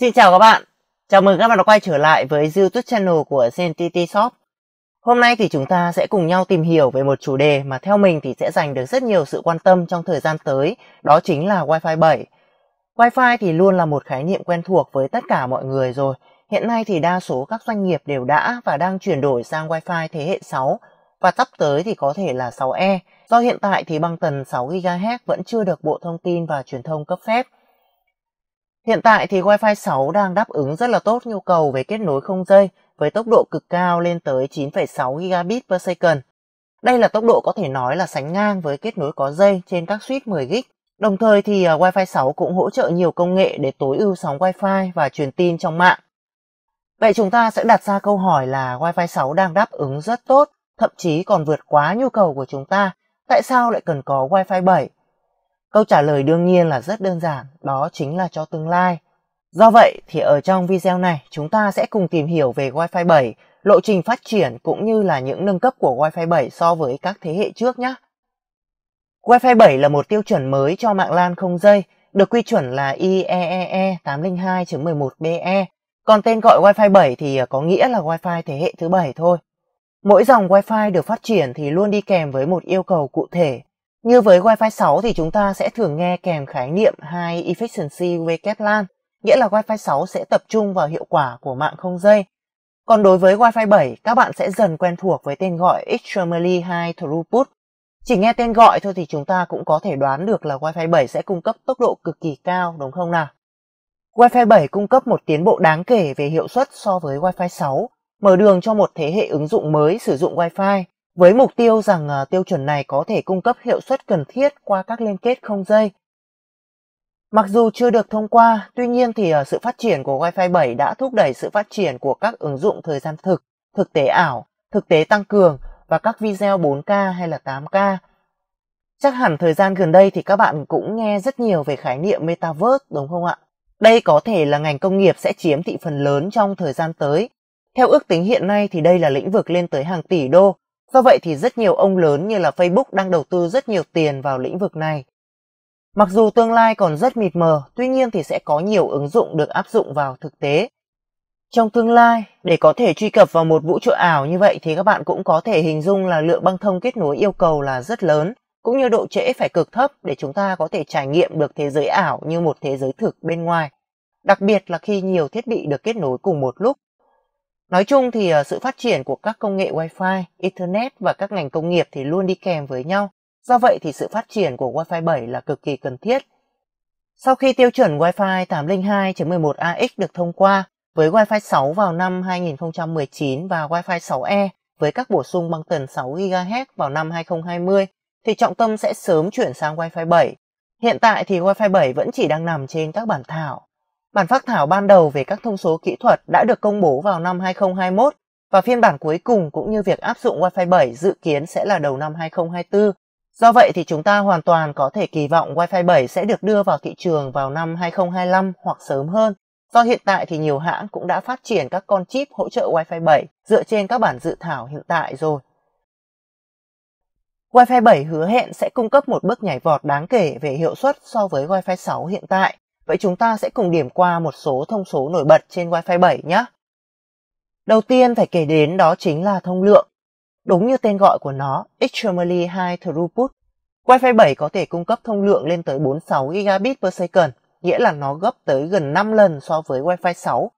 Xin chào các bạn, chào mừng các bạn đã quay trở lại với YouTube channel của CNTT Shop. Hôm nay thì chúng ta sẽ cùng nhau tìm hiểu về một chủ đề mà theo mình thì sẽ giành được rất nhiều sự quan tâm trong thời gian tới, đó chính là Wi-Fi 7. Wi-Fi thì luôn là một khái niệm quen thuộc với tất cả mọi người rồi. Hiện nay thì đa số các doanh nghiệp đều đã và đang chuyển đổi sang Wi-Fi thế hệ 6 và sắp tới thì có thể là 6E. Do hiện tại thì băng tần 6GHz vẫn chưa được Bộ Thông tin và Truyền thông cấp phép Hiện tại thì Wi-Fi 6 đang đáp ứng rất là tốt nhu cầu về kết nối không dây với tốc độ cực cao lên tới 9,6 gigabit per second. Đây là tốc độ có thể nói là sánh ngang với kết nối có dây trên các switch 10 gig. Đồng thời thì ờ, Wi-Fi 6 cũng hỗ trợ nhiều công nghệ để tối ưu sóng Wi-Fi và truyền tin trong mạng. Vậy chúng ta sẽ đặt ra câu hỏi là Wi-Fi 6 đang đáp ứng rất tốt, thậm chí còn vượt quá nhu cầu của chúng ta. Tại sao lại cần có Wi-Fi 7 Câu trả lời đương nhiên là rất đơn giản, đó chính là cho tương lai. Do vậy thì ở trong video này chúng ta sẽ cùng tìm hiểu về Wi-Fi 7, lộ trình phát triển cũng như là những nâng cấp của Wi-Fi 7 so với các thế hệ trước nhé. Wi-Fi 7 là một tiêu chuẩn mới cho mạng LAN không dây, được quy chuẩn là IEEE 802.11BE, e e. còn tên gọi Wi-Fi 7 thì có nghĩa là Wi-Fi thế hệ thứ 7 thôi. Mỗi dòng Wi-Fi được phát triển thì luôn đi kèm với một yêu cầu cụ thể như với Wi-Fi 6 thì chúng ta sẽ thường nghe kèm khái niệm High Efficiency Web LAN, nghĩa là Wi-Fi 6 sẽ tập trung vào hiệu quả của mạng không dây. Còn đối với Wi-Fi 7, các bạn sẽ dần quen thuộc với tên gọi Extremely High Throughput. Chỉ nghe tên gọi thôi thì chúng ta cũng có thể đoán được là Wi-Fi 7 sẽ cung cấp tốc độ cực kỳ cao, đúng không nào? Wi-Fi 7 cung cấp một tiến bộ đáng kể về hiệu suất so với Wi-Fi 6, mở đường cho một thế hệ ứng dụng mới sử dụng Wi-Fi với mục tiêu rằng à, tiêu chuẩn này có thể cung cấp hiệu suất cần thiết qua các liên kết không dây. Mặc dù chưa được thông qua, tuy nhiên thì à, sự phát triển của Wi-Fi 7 đã thúc đẩy sự phát triển của các ứng dụng thời gian thực, thực tế ảo, thực tế tăng cường và các video 4K hay là 8K. Chắc hẳn thời gian gần đây thì các bạn cũng nghe rất nhiều về khái niệm Metaverse đúng không ạ? Đây có thể là ngành công nghiệp sẽ chiếm thị phần lớn trong thời gian tới. Theo ước tính hiện nay thì đây là lĩnh vực lên tới hàng tỷ đô Do vậy thì rất nhiều ông lớn như là Facebook đang đầu tư rất nhiều tiền vào lĩnh vực này. Mặc dù tương lai còn rất mịt mờ, tuy nhiên thì sẽ có nhiều ứng dụng được áp dụng vào thực tế. Trong tương lai, để có thể truy cập vào một vũ trụ ảo như vậy thì các bạn cũng có thể hình dung là lượng băng thông kết nối yêu cầu là rất lớn, cũng như độ trễ phải cực thấp để chúng ta có thể trải nghiệm được thế giới ảo như một thế giới thực bên ngoài. Đặc biệt là khi nhiều thiết bị được kết nối cùng một lúc. Nói chung thì ờ, sự phát triển của các công nghệ Wi-Fi, Ethernet và các ngành công nghiệp thì luôn đi kèm với nhau. Do vậy thì sự phát triển của Wi-Fi 7 là cực kỳ cần thiết. Sau khi tiêu chuẩn Wi-Fi 802.11ax được thông qua với Wi-Fi 6 vào năm 2019 và Wi-Fi 6E với các bổ sung băng tần 6 GHz vào năm 2020 thì trọng tâm sẽ sớm chuyển sang Wi-Fi 7. Hiện tại thì Wi-Fi 7 vẫn chỉ đang nằm trên các bản thảo Bản phác thảo ban đầu về các thông số kỹ thuật đã được công bố vào năm 2021 và phiên bản cuối cùng cũng như việc áp dụng Wi-Fi 7 dự kiến sẽ là đầu năm 2024. Do vậy thì chúng ta hoàn toàn có thể kỳ vọng Wi-Fi 7 sẽ được đưa vào thị trường vào năm 2025 hoặc sớm hơn. Do hiện tại thì nhiều hãng cũng đã phát triển các con chip hỗ trợ Wi-Fi 7 dựa trên các bản dự thảo hiện tại rồi. Wi-Fi 7 hứa hẹn sẽ cung cấp một bước nhảy vọt đáng kể về hiệu suất so với Wi-Fi 6 hiện tại. Vậy chúng ta sẽ cùng điểm qua một số thông số nổi bật trên Wi-Fi 7 nhé. Đầu tiên phải kể đến đó chính là thông lượng. Đúng như tên gọi của nó, Extremely High Throughput, Wi-Fi 7 có thể cung cấp thông lượng lên tới 46 gigabit per second, nghĩa là nó gấp tới gần 5 lần so với Wi-Fi 6.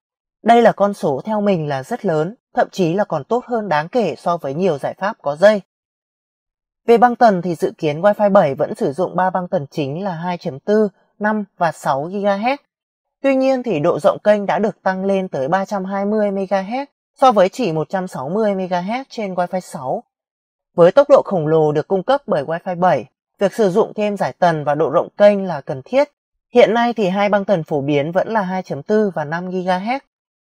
Đây là con số theo mình là rất lớn, thậm chí là còn tốt hơn đáng kể so với nhiều giải pháp có dây. Về băng tần thì dự kiến Wi-Fi 7 vẫn sử dụng 3 băng tần chính là 2.4, 5 và 6 GHz. Tuy nhiên thì độ rộng kênh đã được tăng lên tới 320 MHz so với chỉ 160 MHz trên Wi-Fi 6. Với tốc độ khổng lồ được cung cấp bởi Wi-Fi 7, việc sử dụng thêm giải tần và độ rộng kênh là cần thiết. Hiện nay thì hai băng tần phổ biến vẫn là 2.4 và 5 GHz.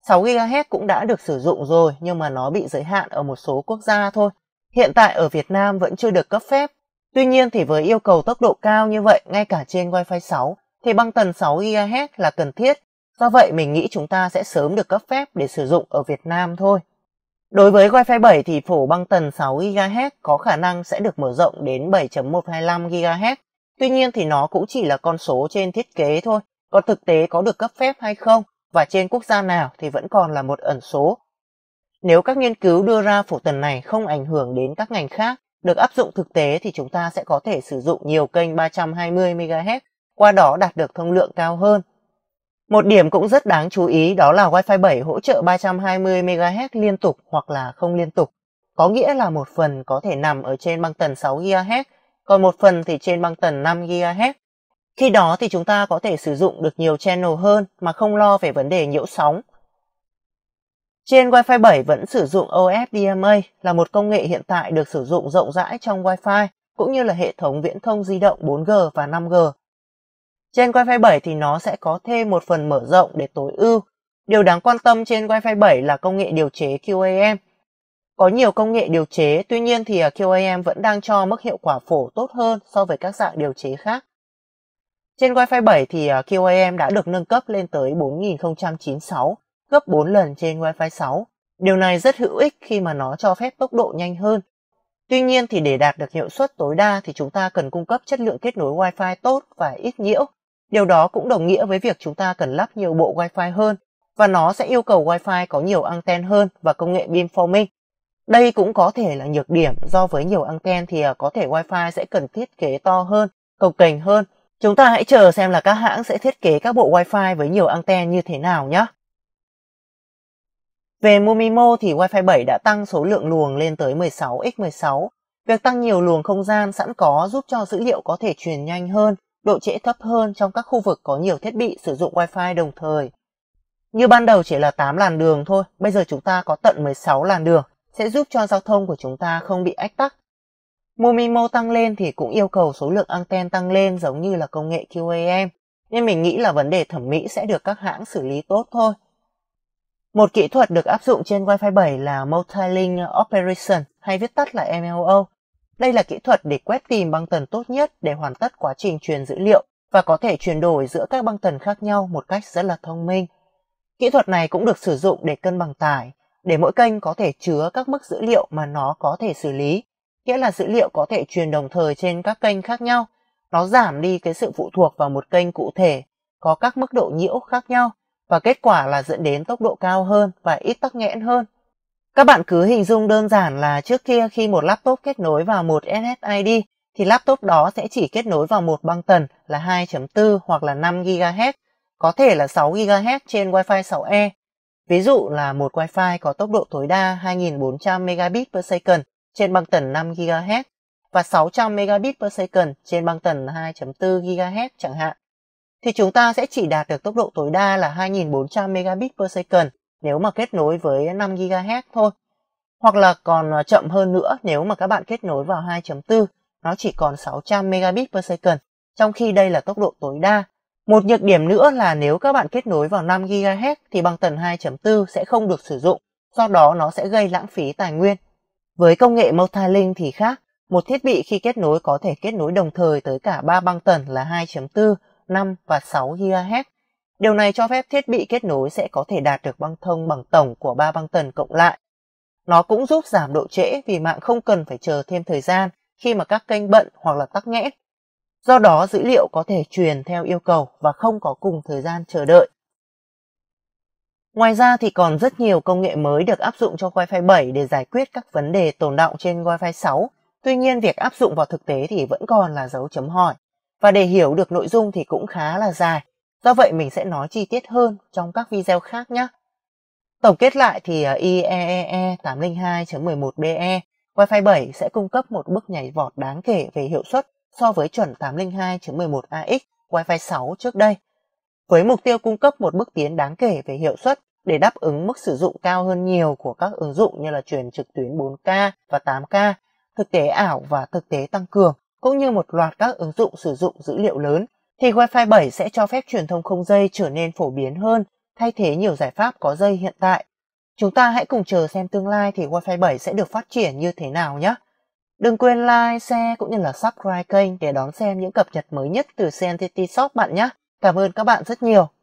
6 GHz cũng đã được sử dụng rồi nhưng mà nó bị giới hạn ở một số quốc gia thôi. Hiện tại ở Việt Nam vẫn chưa được cấp phép Tuy nhiên thì với yêu cầu tốc độ cao như vậy ngay cả trên Wi-Fi 6 thì băng tần 6 GHz là cần thiết. Do vậy mình nghĩ chúng ta sẽ sớm được cấp phép để sử dụng ở Việt Nam thôi. Đối với Wi-Fi 7 thì phổ băng tần 6 GHz có khả năng sẽ được mở rộng đến 7.125 GHz. Tuy nhiên thì nó cũng chỉ là con số trên thiết kế thôi, còn thực tế có được cấp phép hay không và trên quốc gia nào thì vẫn còn là một ẩn số. Nếu các nghiên cứu đưa ra phổ tần này không ảnh hưởng đến các ngành khác được áp dụng thực tế thì chúng ta sẽ có thể sử dụng nhiều kênh 320 MHz, qua đó đạt được thông lượng cao hơn. Một điểm cũng rất đáng chú ý đó là Wi-Fi 7 hỗ trợ 320 MHz liên tục hoặc là không liên tục. Có nghĩa là một phần có thể nằm ở trên băng tần 6 GHz, còn một phần thì trên băng tần 5 GHz. Khi đó thì chúng ta có thể sử dụng được nhiều channel hơn mà không lo về vấn đề nhiễu sóng trên Wi-Fi 7 vẫn sử dụng OFDMA là một công nghệ hiện tại được sử dụng rộng rãi trong Wi-Fi cũng như là hệ thống viễn thông di động 4G và 5G. Trên Wi-Fi 7 thì nó sẽ có thêm một phần mở rộng để tối ưu. Điều đáng quan tâm trên Wi-Fi 7 là công nghệ điều chế QAM. Có nhiều công nghệ điều chế, tuy nhiên thì à, QAM vẫn đang cho mức hiệu quả phổ tốt hơn so với các dạng điều chế khác. Trên Wi-Fi 7 thì à, QAM đã được nâng cấp lên tới 4096 gấp 4 lần trên Wi-Fi 6. Điều này rất hữu ích khi mà nó cho phép tốc độ nhanh hơn. Tuy nhiên thì để đạt được hiệu suất tối đa thì chúng ta cần cung cấp chất lượng kết nối Wi-Fi tốt và ít nhiễu. Điều đó cũng đồng nghĩa với việc chúng ta cần lắp nhiều bộ Wi-Fi hơn và nó sẽ yêu cầu Wi-Fi có nhiều anten hơn và công nghệ beamforming. Đây cũng có thể là nhược điểm do với nhiều anten thì à, có thể Wi-Fi sẽ cần thiết kế to hơn, cầu kềnh hơn. Chúng ta hãy chờ xem là các hãng sẽ thiết kế các bộ Wi-Fi với nhiều anten như thế nào nhé. Về Momimo thì Wi-Fi 7 đã tăng số lượng luồng lên tới 16x16. Việc tăng nhiều luồng không gian sẵn có giúp cho dữ liệu có thể truyền nhanh hơn, độ trễ thấp hơn trong các khu vực có nhiều thiết bị sử dụng Wi-Fi đồng thời. Như ban đầu chỉ là 8 làn đường thôi, bây giờ chúng ta có tận 16 làn đường, sẽ giúp cho giao thông của chúng ta không bị ách tắc. Momimo tăng lên thì cũng yêu cầu số lượng anten tăng lên giống như là công nghệ QAM, nên mình nghĩ là vấn đề thẩm mỹ sẽ được các hãng xử lý tốt thôi. Một kỹ thuật được áp dụng trên Wi-Fi 7 là Multilink Operation hay viết tắt là MLO. Đây là kỹ thuật để quét tìm băng tần tốt nhất để hoàn tất quá trình truyền dữ liệu và có thể chuyển đổi giữa các băng tần khác nhau một cách rất là thông minh. Kỹ thuật này cũng được sử dụng để cân bằng tải, để mỗi kênh có thể chứa các mức dữ liệu mà nó có thể xử lý, nghĩa là dữ liệu có thể truyền đồng thời trên các kênh khác nhau. Nó giảm đi cái sự phụ thuộc vào một kênh cụ thể, có các mức độ nhiễu khác nhau và kết quả là dẫn đến tốc độ cao hơn và ít tắc nghẽn hơn. Các bạn cứ hình dung đơn giản là trước kia khi một laptop kết nối vào một SSID thì laptop đó sẽ chỉ kết nối vào một băng tần là 2.4 hoặc là 5 GHz, có thể là 6 GHz trên Wi-Fi 6E. Ví dụ là một Wi-Fi có tốc độ tối đa 2400 Mbps per second trên băng tần 5 GHz và 600 Mbps per second trên băng tần 2.4 GHz chẳng hạn thì chúng ta sẽ chỉ đạt được tốc độ tối đa là 2400 megabit per second nếu mà kết nối với 5 GHz thôi. Hoặc là còn à, chậm hơn nữa nếu mà các bạn kết nối vào 2.4, nó chỉ còn 600 megabit per second, trong khi đây là tốc độ tối đa. Một nhược điểm nữa là nếu các bạn kết nối vào 5 GHz thì băng tần 2.4 sẽ không được sử dụng, do đó nó sẽ gây lãng phí tài nguyên. Với công nghệ Multilink thì khác, một thiết bị khi kết nối có thể kết nối đồng thời tới cả ba băng tần là 2.4 5 và 6 GHz. Điều này cho phép thiết bị kết nối sẽ có thể đạt được băng thông bằng tổng của ba băng tần cộng lại. Nó cũng giúp giảm độ trễ vì mạng không cần phải chờ thêm thời gian khi mà các kênh bận hoặc là tắc nghẽn. Do đó dữ liệu có thể truyền theo yêu cầu và không có cùng thời gian chờ đợi. Ngoài ra thì còn rất nhiều công nghệ mới được áp dụng cho Wi-Fi 7 để giải quyết các vấn đề tồn đọng trên Wi-Fi 6. Tuy nhiên việc áp dụng vào thực tế thì vẫn còn là dấu chấm hỏi. Và để hiểu được nội dung thì cũng khá là dài, do vậy mình sẽ nói chi tiết hơn trong các video khác nhé. Tổng kết lại thì à, IEEE 802.11BE e e Wi-Fi 7 sẽ cung cấp một bước nhảy vọt đáng kể về hiệu suất so với chuẩn 802.11AX Wi-Fi 6 trước đây. Với mục tiêu cung cấp một bước tiến đáng kể về hiệu suất để đáp ứng mức sử dụng cao hơn nhiều của các ứng dụng như là truyền trực tuyến 4K và 8K, thực tế ảo và thực tế tăng cường, cũng như một loạt các ứng dụng sử dụng dữ liệu lớn, thì Wi-Fi 7 sẽ cho phép truyền thông không dây trở nên phổ biến hơn, thay thế nhiều giải pháp có dây hiện tại. Chúng ta hãy cùng chờ xem tương lai thì Wi-Fi 7 sẽ được phát triển như thế nào nhé. Đừng quên like, share cũng như là subscribe kênh để đón xem những cập nhật mới nhất từ CNTT Shop bạn nhé. Cảm ơn các bạn rất nhiều.